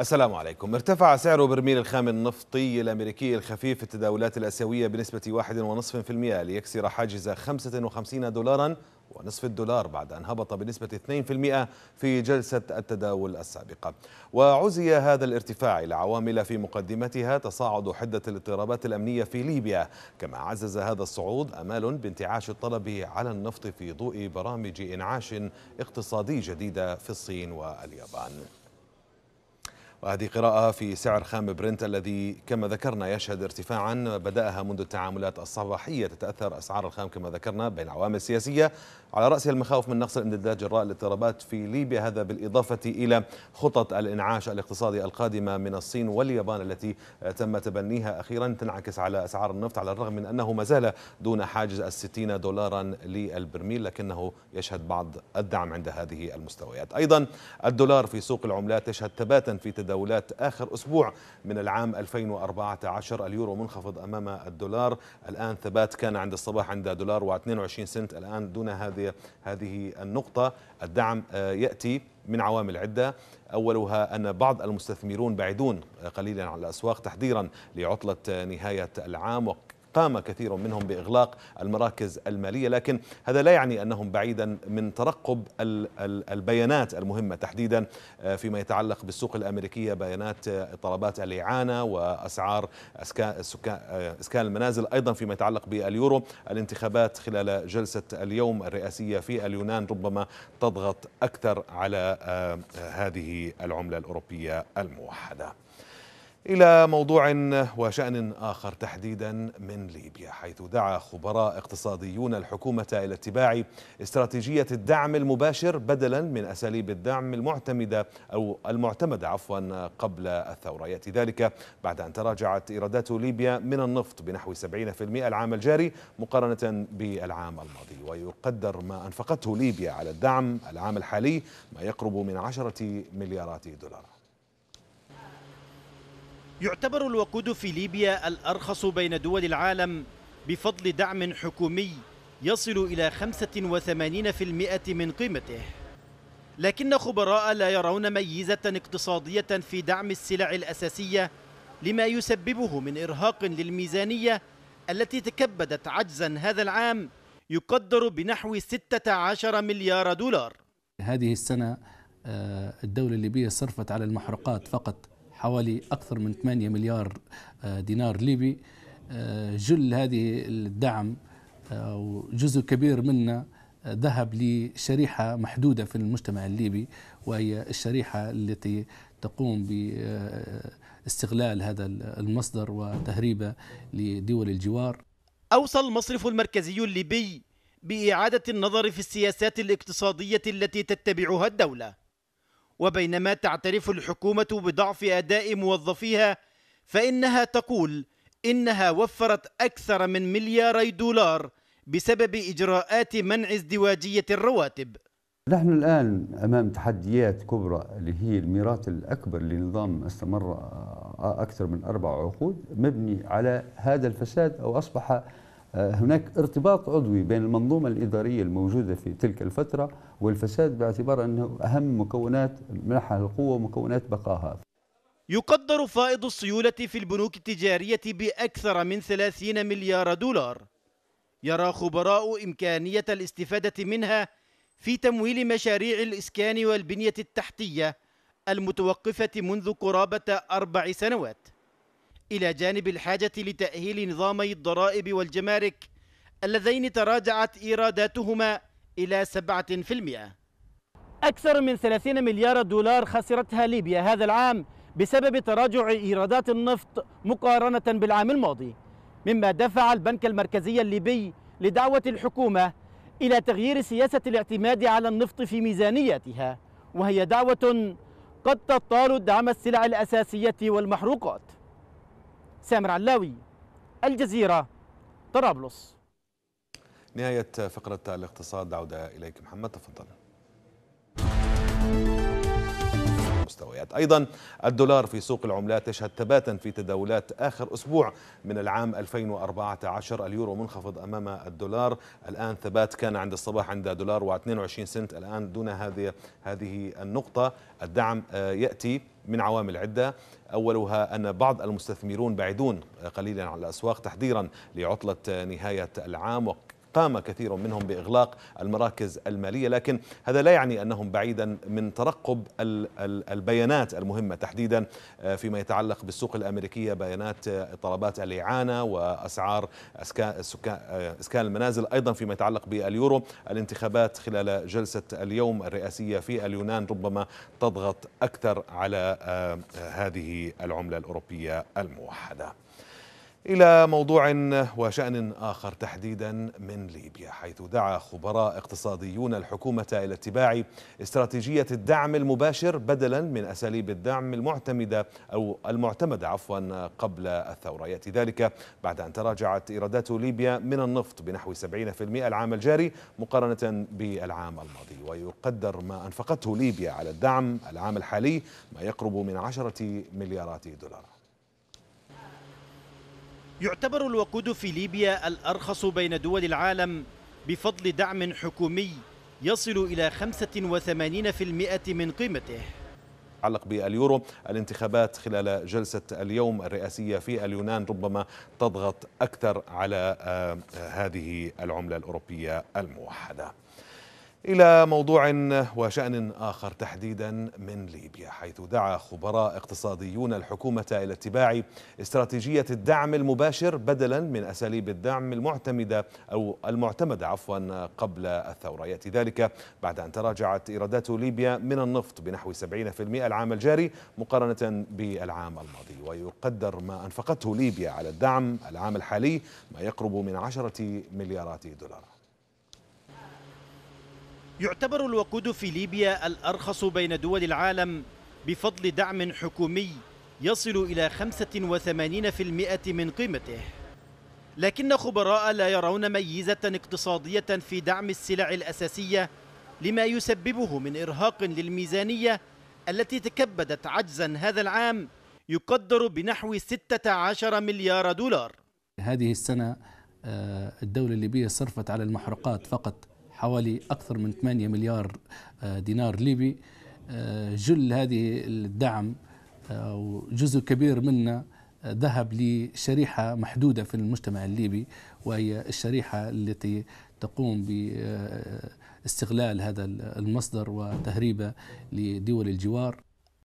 السلام عليكم ارتفع سعر برميل الخام النفطي الأمريكي الخفيف في التداولات الأسيوية بنسبة 1.5% ليكسر حاجز 55 دولارا ونصف الدولار بعد أن هبط بنسبة 2% في جلسة التداول السابقة وعزي هذا الارتفاع إلى عوامل في مقدمتها تصاعد حدة الاضطرابات الأمنية في ليبيا كما عزز هذا الصعود أمال بانتعاش الطلب على النفط في ضوء برامج إنعاش اقتصادي جديدة في الصين واليابان وهذه قراءة في سعر خام برنت الذي كما ذكرنا يشهد ارتفاعا بدأها منذ التعاملات الصباحية تتأثر أسعار الخام كما ذكرنا بين العوامل السياسية على رأسها المخاوف من نقص الامدادات جراء الاضطرابات في ليبيا هذا بالإضافة إلى خطط الإنعاش الاقتصادي القادمة من الصين واليابان التي تم تبنيها أخيرا تنعكس على أسعار النفط على الرغم من أنه ما زال دون حاجز الستين دولارا للبرميل لكنه يشهد بعض الدعم عند هذه المستويات أيضا الدولار في سوق العملات يشهد ثباتا في دولات آخر أسبوع من العام 2014 اليورو منخفض أمام الدولار الآن ثبات كان عند الصباح عند دولار و22 سنت الآن دون هذه هذه النقطة الدعم آه، يأتي من عوامل عدة أولها أن بعض المستثمرون بعيدون قليلا على الأسواق تحذيرا لعطلة نهاية العام قام كثير منهم بإغلاق المراكز المالية لكن هذا لا يعني أنهم بعيدا من ترقب البيانات المهمة تحديدا آه، فيما يتعلق بالسوق الأمريكية بيانات آه، طلبات الإعانة وأسعار آه، إسكان المنازل أيضا فيما يتعلق باليورو الانتخابات خلال جلسة اليوم الرئاسية في اليونان ربما تضغط أكثر على هذه العملة الأوروبية الموحدة إلى موضوع وشأن آخر تحديدا من ليبيا حيث دعا خبراء اقتصاديون الحكومة إلى اتباع استراتيجية الدعم المباشر بدلا من أساليب الدعم المعتمدة أو المعتمدة عفوا قبل الثورة يأتي ذلك بعد أن تراجعت إيرادات ليبيا من النفط بنحو 70% العام الجاري مقارنة بالعام الماضي ويقدر ما أنفقته ليبيا على الدعم العام الحالي ما يقرب من 10 مليارات دولار يعتبر الوقود في ليبيا الأرخص بين دول العالم بفضل دعم حكومي يصل إلى 85% من قيمته لكن خبراء لا يرون ميزة اقتصادية في دعم السلع الأساسية لما يسببه من إرهاق للميزانية التي تكبدت عجزا هذا العام يقدر بنحو 16 مليار دولار هذه السنة آه، الدولة الليبية صرفت على المحروقات فقط حوالي أكثر من 8 مليار آه، دينار ليبي آه، جل هذه الدعم آه، وجزء كبير منه ذهب لشريحة محدودة في المجتمع الليبي وهي الشريحة التي تقوم باستغلال هذا المصدر وتهريبه لدول الجوار أوصى المصرف المركزي الليبي بإعادة النظر في السياسات الاقتصادية التي تتبعها الدولة وبينما تعترف الحكومة بضعف أداء موظفيها فإنها تقول إنها وفرت أكثر من ملياري دولار بسبب إجراءات منع ازدواجية الرواتب نحن الآن أمام تحديات كبرى اللي هي الميراث الأكبر لنظام استمر أكثر من أربع عقود مبني على هذا الفساد أو أصبح هناك ارتباط عضوي بين المنظومة الإدارية الموجودة في تلك الفترة والفساد باعتبار أنه أهم مكونات منحها القوة ومكونات بقاها يقدر فائض السيولة في البنوك التجارية بأكثر من 30 مليار دولار يرى خبراء إمكانية الاستفادة منها في تمويل مشاريع الإسكان والبنية التحتية المتوقفة منذ قرابة أربع سنوات إلى جانب الحاجة لتأهيل نظامي الضرائب والجمارك اللذين تراجعت إيراداتهما إلى 7%. أكثر من 30 مليار دولار خسرتها ليبيا هذا العام بسبب تراجع إيرادات النفط مقارنة بالعام الماضي مما دفع البنك المركزي الليبي لدعوة الحكومة إلى تغيير سياسة الاعتماد على النفط في ميزانياتها وهي دعوة قد تطال دعم السلع الأساسية والمحروقات سامر علاوي الجزيرة طرابلس نهاية فقرة الاقتصاد عودة إليك محمد تفضل المستويات أيضا الدولار في سوق العملات يشهد تباتا في تداولات آخر أسبوع من العام 2014 اليورو منخفض أمام الدولار الآن ثبات كان عند الصباح عند دولار و22 سنت الآن دون هذه هذه النقطة الدعم آه، يأتي من عوامل عدة أولها أن بعض المستثمرون بعيدون قليلا عن الأسواق تحذيرا لعطلة نهاية العام قام كثير منهم بإغلاق المراكز المالية لكن هذا لا يعني أنهم بعيدا من ترقب البيانات المهمة تحديدا آه، فيما يتعلق بالسوق الأمريكية بيانات آه، طلبات الإعانة وأسعار آه، إسكان المنازل أيضا فيما يتعلق باليورو الانتخابات خلال جلسة اليوم الرئاسية في اليونان ربما تضغط أكثر على هذه العملة الأوروبية الموحدة إلى موضوع وشأن آخر تحديدا من ليبيا حيث دعا خبراء اقتصاديون الحكومة إلى اتباع استراتيجية الدعم المباشر بدلا من أساليب الدعم المعتمدة أو المعتمدة عفوا قبل الثورة يأتي ذلك بعد أن تراجعت إيرادات ليبيا من النفط بنحو 70% العام الجاري مقارنة بالعام الماضي ويقدر ما أنفقته ليبيا على الدعم العام الحالي ما يقرب من 10 مليارات دولار يعتبر الوقود في ليبيا الأرخص بين دول العالم بفضل دعم حكومي يصل إلى 85% من قيمته يتعلق باليورو الانتخابات خلال جلسة اليوم الرئاسية في اليونان ربما تضغط أكثر على آه، هذه العملة الأوروبية الموحدة إلى موضوع وشأن آخر تحديدا من ليبيا حيث دعا خبراء اقتصاديون الحكومة إلى اتباع استراتيجية الدعم المباشر بدلا من أساليب الدعم المعتمدة أو المعتمدة عفوا قبل الثورة يأتي ذلك بعد أن تراجعت إيرادات ليبيا من النفط بنحو 70% العام الجاري مقارنة بالعام الماضي ويقدر ما أنفقته ليبيا على الدعم العام الحالي ما يقرب من 10 مليارات دولار يعتبر الوقود في ليبيا الأرخص بين دول العالم بفضل دعم حكومي يصل إلى 85% من قيمته لكن خبراء لا يرون ميزة اقتصادية في دعم السلع الأساسية لما يسببه من إرهاق للميزانية التي تكبدت عجزا هذا العام يقدر بنحو 16 مليار دولار هذه السنة آه، الدولة الليبية صرفت على المحرقات فقط حوالي أكثر من 8 مليار آه، دينار ليبي آه، جل هذه الدعم آه، وجزء كبير منه ذهب لشريحة محدودة في المجتمع الليبي وهي الشريحة التي تقوم باستغلال هذا المصدر وتهريبه لدول الجوار